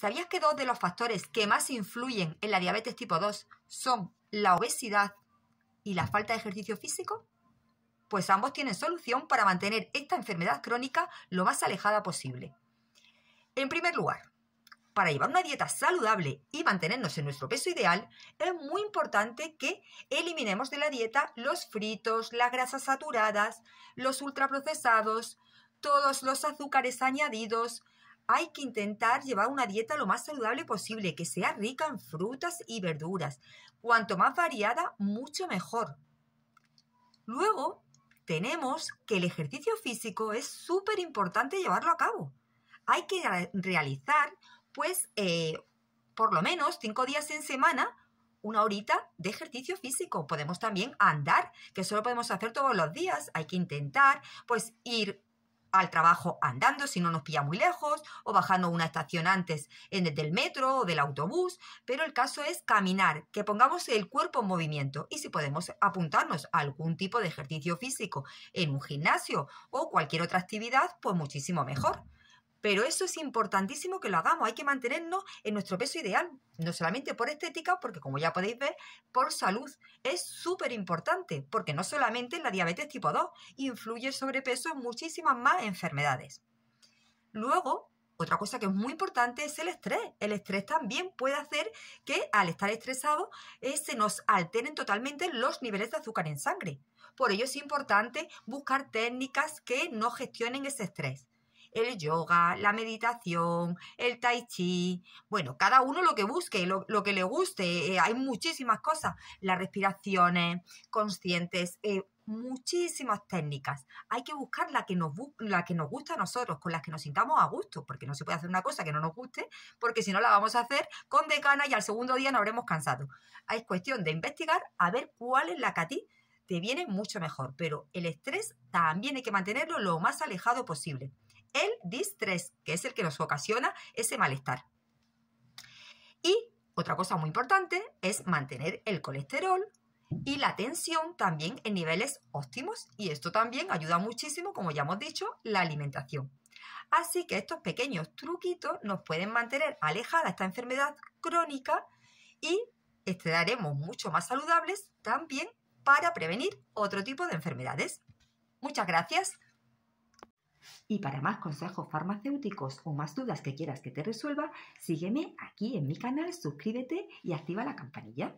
¿Sabías que dos de los factores que más influyen en la diabetes tipo 2 son la obesidad y la falta de ejercicio físico? Pues ambos tienen solución para mantener esta enfermedad crónica lo más alejada posible. En primer lugar, para llevar una dieta saludable y mantenernos en nuestro peso ideal, es muy importante que eliminemos de la dieta los fritos, las grasas saturadas, los ultraprocesados, todos los azúcares añadidos, hay que intentar llevar una dieta lo más saludable posible, que sea rica en frutas y verduras. Cuanto más variada, mucho mejor. Luego, tenemos que el ejercicio físico es súper importante llevarlo a cabo. Hay que realizar, pues, eh, por lo menos cinco días en semana, una horita de ejercicio físico. Podemos también andar, que solo podemos hacer todos los días. Hay que intentar, pues, ir al trabajo andando si no nos pilla muy lejos o bajando una estación antes en, del metro o del autobús, pero el caso es caminar, que pongamos el cuerpo en movimiento y si podemos apuntarnos a algún tipo de ejercicio físico en un gimnasio o cualquier otra actividad, pues muchísimo mejor. Pero eso es importantísimo que lo hagamos, hay que mantenernos en nuestro peso ideal, no solamente por estética, porque como ya podéis ver, por salud. Es súper importante, porque no solamente la diabetes tipo 2, influye sobre peso, en muchísimas más enfermedades. Luego, otra cosa que es muy importante es el estrés. El estrés también puede hacer que al estar estresado eh, se nos alteren totalmente los niveles de azúcar en sangre. Por ello es importante buscar técnicas que no gestionen ese estrés el yoga, la meditación, el tai chi, bueno, cada uno lo que busque, lo, que le guste, eh, hay muchísimas cosas, las respiraciones conscientes, eh, muchísimas técnicas. Hay que buscar la que, nos la que nos gusta a nosotros, con las que nos sintamos a gusto, porque no se puede hacer una cosa que no nos guste, porque si no la vamos a hacer con decana y al segundo día nos habremos cansado. Es cuestión de investigar a ver cuál es la que a ti te viene mucho mejor, pero el estrés también hay que mantenerlo lo más alejado posible el distrés, que es el que nos ocasiona ese malestar. Y otra cosa muy importante es mantener el colesterol y la tensión también en niveles óptimos y esto también ayuda muchísimo, como ya hemos dicho, la alimentación. Así que estos pequeños truquitos nos pueden mantener alejada esta enfermedad crónica y estaremos mucho más saludables también para prevenir otro tipo de enfermedades. Muchas gracias. Y para más consejos farmacéuticos o más dudas que quieras que te resuelva, sígueme aquí en mi canal, suscríbete y activa la campanilla.